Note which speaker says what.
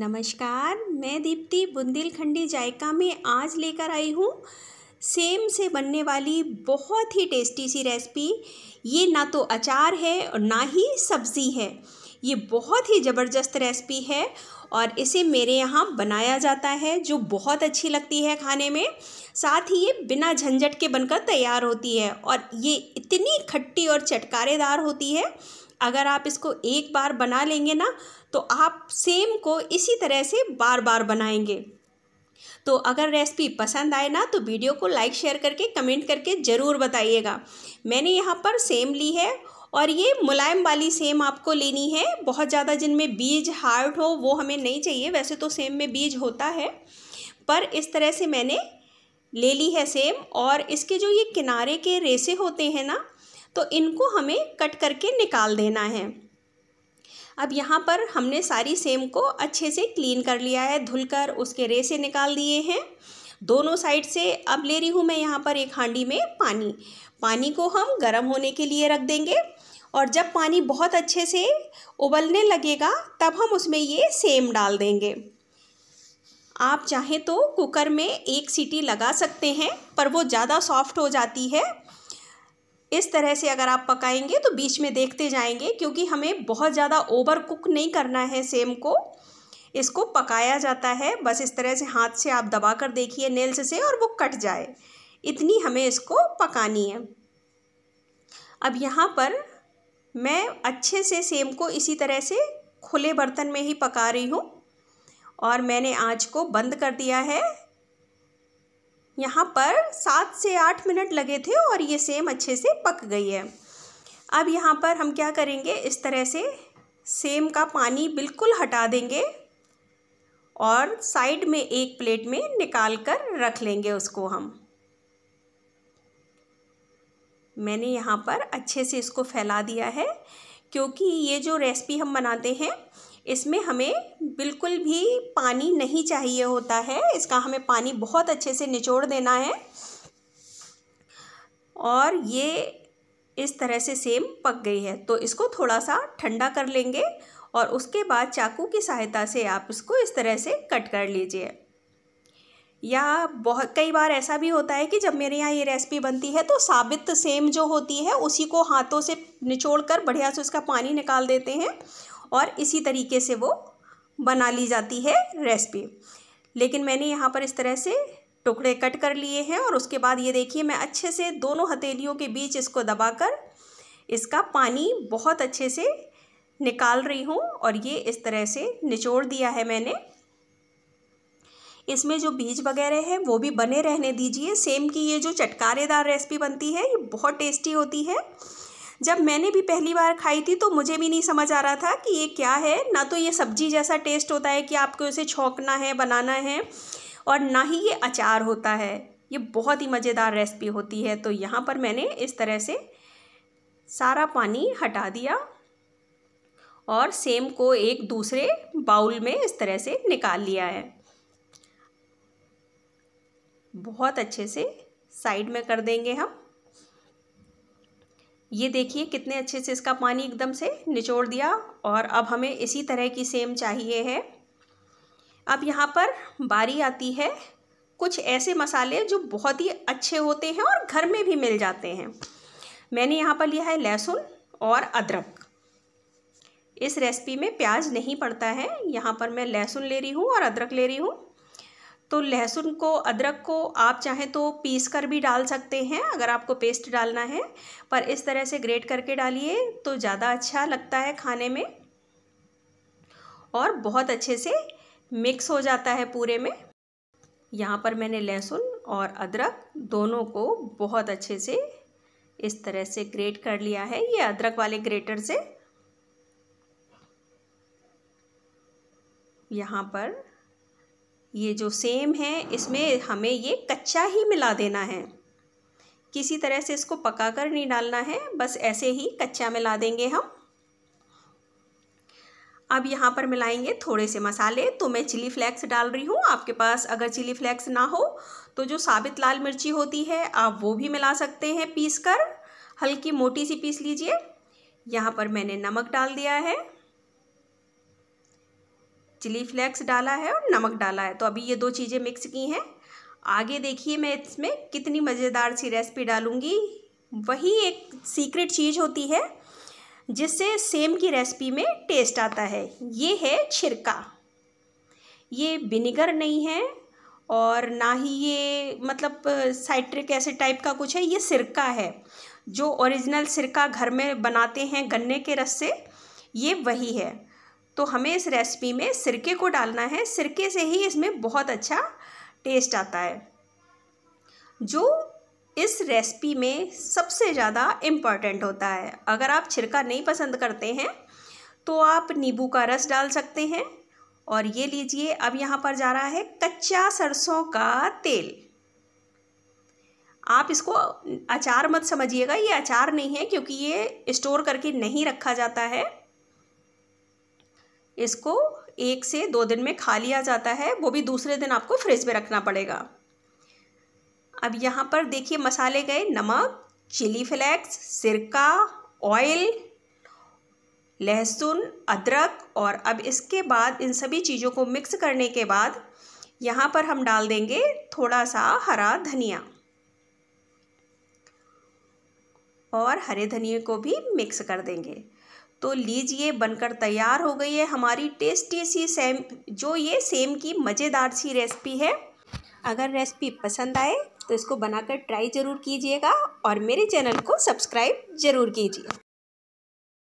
Speaker 1: नमस्कार मैं दीप्ति बुंदेलखंडी जायका में आज लेकर आई हूँ सेम से बनने वाली बहुत ही टेस्टी सी रेसिपी ये ना तो अचार है और ना ही सब्ज़ी है ये बहुत ही ज़बरदस्त रेसिपी है और इसे मेरे यहाँ बनाया जाता है जो बहुत अच्छी लगती है खाने में साथ ही ये बिना झंझट के बनकर तैयार होती है और ये इतनी खट्टी और चटकारेदार होती है अगर आप इसको एक बार बना लेंगे ना तो आप सेम को इसी तरह से बार बार बनाएंगे तो अगर रेसिपी पसंद आए ना तो वीडियो को लाइक शेयर करके कमेंट करके ज़रूर बताइएगा मैंने यहाँ पर सेम ली है और ये मुलायम वाली सेम आपको लेनी है बहुत ज़्यादा जिनमें बीज हार्ड हो वो हमें नहीं चाहिए वैसे तो सेम में बीज होता है पर इस तरह से मैंने ले ली है सेम और इसके जो ये किनारे के रेसे होते हैं ना तो इनको हमें कट करके निकाल देना है अब यहाँ पर हमने सारी सेम को अच्छे से क्लीन कर लिया है धुलकर उसके रेसे निकाल दिए हैं दोनों साइड से अब ले रही हूँ मैं यहाँ पर एक हांडी में पानी पानी को हम गर्म होने के लिए रख देंगे और जब पानी बहुत अच्छे से उबलने लगेगा तब हम उसमें ये सेम डाल देंगे आप चाहें तो कुकर में एक सीटी लगा सकते हैं पर वो ज़्यादा सॉफ्ट हो जाती है इस तरह से अगर आप पकाएंगे तो बीच में देखते जाएंगे क्योंकि हमें बहुत ज़्यादा ओवर कुक नहीं करना है सेम को इसको पकाया जाता है बस इस तरह से हाथ से आप दबा कर देखिए नेल्स से और वो कट जाए इतनी हमें इसको पकानी है अब यहाँ पर मैं अच्छे से सेम को इसी तरह से खुले बर्तन में ही पका रही हूँ और मैंने आँच को बंद कर दिया है यहाँ पर सात से आठ मिनट लगे थे और ये सेम अच्छे से पक गई है अब यहाँ पर हम क्या करेंगे इस तरह से सेम का पानी बिल्कुल हटा देंगे और साइड में एक प्लेट में निकाल कर रख लेंगे उसको हम मैंने यहाँ पर अच्छे से इसको फैला दिया है क्योंकि ये जो रेसिपी हम बनाते हैं इसमें हमें बिल्कुल भी पानी नहीं चाहिए होता है इसका हमें पानी बहुत अच्छे से निचोड़ देना है और ये इस तरह से सेम पक गई है तो इसको थोड़ा सा ठंडा कर लेंगे और उसके बाद चाकू की सहायता से आप इसको इस तरह से कट कर लीजिए या बहुत कई बार ऐसा भी होता है कि जब मेरे यहाँ ये रेसिपी बनती है तो साबित सेम जो होती है उसी को हाथों से निचोड़ कर बढ़िया से उसका पानी निकाल देते हैं और इसी तरीके से वो बना ली जाती है रेसिपी लेकिन मैंने यहाँ पर इस तरह से टुकड़े कट कर लिए हैं और उसके बाद ये देखिए मैं अच्छे से दोनों हथेलियों के बीच इसको दबाकर इसका पानी बहुत अच्छे से निकाल रही हूँ और ये इस तरह से निचोड़ दिया है मैंने इसमें जो बीज वगैरह है वो भी बने रहने दीजिए सेम की ये जो चटकारेदार रेसिपी बनती है ये बहुत टेस्टी होती है जब मैंने भी पहली बार खाई थी तो मुझे भी नहीं समझ आ रहा था कि ये क्या है ना तो ये सब्जी जैसा टेस्ट होता है कि आपको इसे छोंकना है बनाना है और ना ही ये अचार होता है ये बहुत ही मज़ेदार रेसिपी होती है तो यहाँ पर मैंने इस तरह से सारा पानी हटा दिया और सेम को एक दूसरे बाउल में इस तरह से निकाल लिया है बहुत अच्छे से साइड में कर देंगे हम ये देखिए कितने अच्छे से इसका पानी एकदम से निचोड़ दिया और अब हमें इसी तरह की सेम चाहिए है अब यहाँ पर बारी आती है कुछ ऐसे मसाले जो बहुत ही अच्छे होते हैं और घर में भी मिल जाते हैं मैंने यहाँ पर लिया है लहसुन और अदरक इस रेसिपी में प्याज नहीं पड़ता है यहाँ पर मैं लहसुन ले रही हूँ और अदरक ले रही हूँ तो लहसुन को अदरक को आप चाहें तो पीस कर भी डाल सकते हैं अगर आपको पेस्ट डालना है पर इस तरह से ग्रेट करके डालिए तो ज़्यादा अच्छा लगता है खाने में और बहुत अच्छे से मिक्स हो जाता है पूरे में यहाँ पर मैंने लहसुन और अदरक दोनों को बहुत अच्छे से इस तरह से ग्रेट कर लिया है ये अदरक वाले ग्रेटर से यहाँ पर ये जो सेम है इसमें हमें ये कच्चा ही मिला देना है किसी तरह से इसको पका कर नहीं डालना है बस ऐसे ही कच्चा मिला देंगे हम अब यहाँ पर मिलाएंगे थोड़े से मसाले तो मैं चिली फ्लेक्स डाल रही हूँ आपके पास अगर चिली फ्लेक्स ना हो तो जो साबित लाल मिर्ची होती है आप वो भी मिला सकते हैं पीस कर हल्की मोटी सी पीस लीजिए यहाँ पर मैंने नमक डाल दिया है चिली फ्लेक्स डाला है और नमक डाला है तो अभी ये दो चीज़ें मिक्स की हैं आगे देखिए मैं इसमें कितनी मज़ेदार सी रेसिपी डालूँगी वही एक सीक्रेट चीज़ होती है जिससे सेम की रेसिपी में टेस्ट आता है ये है छिरका ये विनेगर नहीं है और ना ही ये मतलब साइट्रिक ऐसे टाइप का कुछ है ये सिरका है जो ओरिजिनल सिरका घर में बनाते हैं गन्ने के रस से ये वही है तो हमें इस रेसिपी में सिरके को डालना है सिरके से ही इसमें बहुत अच्छा टेस्ट आता है जो इस रेसिपी में सबसे ज़्यादा इम्पॉर्टेंट होता है अगर आप छिरका नहीं पसंद करते हैं तो आप नींबू का रस डाल सकते हैं और ये लीजिए अब यहाँ पर जा रहा है कच्चा सरसों का तेल आप इसको अचार मत समझिएगा ये अचार नहीं है क्योंकि ये स्टोर करके नहीं रखा जाता है इसको एक से दो दिन में खा लिया जाता है वो भी दूसरे दिन आपको फ्रिज में रखना पड़ेगा अब यहाँ पर देखिए मसाले गए नमक चिली फ्लेक्स सिरका ऑयल लहसुन अदरक और अब इसके बाद इन सभी चीज़ों को मिक्स करने के बाद यहाँ पर हम डाल देंगे थोड़ा सा हरा धनिया और हरे धनिए को भी मिक्स कर देंगे तो लीजिए बनकर तैयार हो गई है हमारी टेस्टी सी सेम जो ये सेम की मज़ेदार सी रेसिपी है अगर रेसिपी पसंद आए तो इसको बनाकर ट्राई ज़रूर कीजिएगा और मेरे चैनल को सब्सक्राइब ज़रूर कीजिए